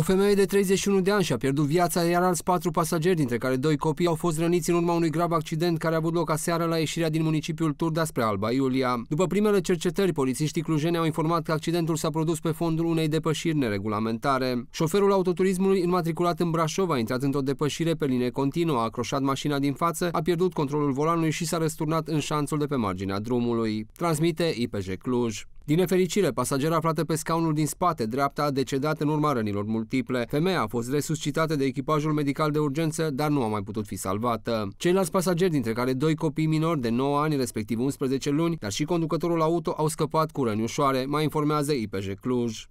O femeie de 31 de ani și-a pierdut viața, iar alți patru pasageri, dintre care doi copii, au fost răniți în urma unui grav accident care a avut loc aseară la ieșirea din municipiul Turda spre Alba Iulia. După primele cercetări, polițiștii clujeni au informat că accidentul s-a produs pe fondul unei depășiri neregulamentare. Șoferul autoturismului înmatriculat în Brașov a intrat într-o depășire pe linie continuă, a croșat mașina din față, a pierdut controlul volanului și s-a răsturnat în șanțul de pe marginea drumului. Transmite IPJ Cluj. Din nefericire, pasagera aflată pe scaunul din spate, dreapta, a decedat în urma rănilor multiple. Femeia a fost resuscitată de echipajul medical de urgență, dar nu a mai putut fi salvată. Ceilalți pasageri, dintre care doi copii minori de 9 ani, respectiv 11 luni, dar și conducătorul auto, au scăpat cu răni ușoare, mai informează IPJ Cluj.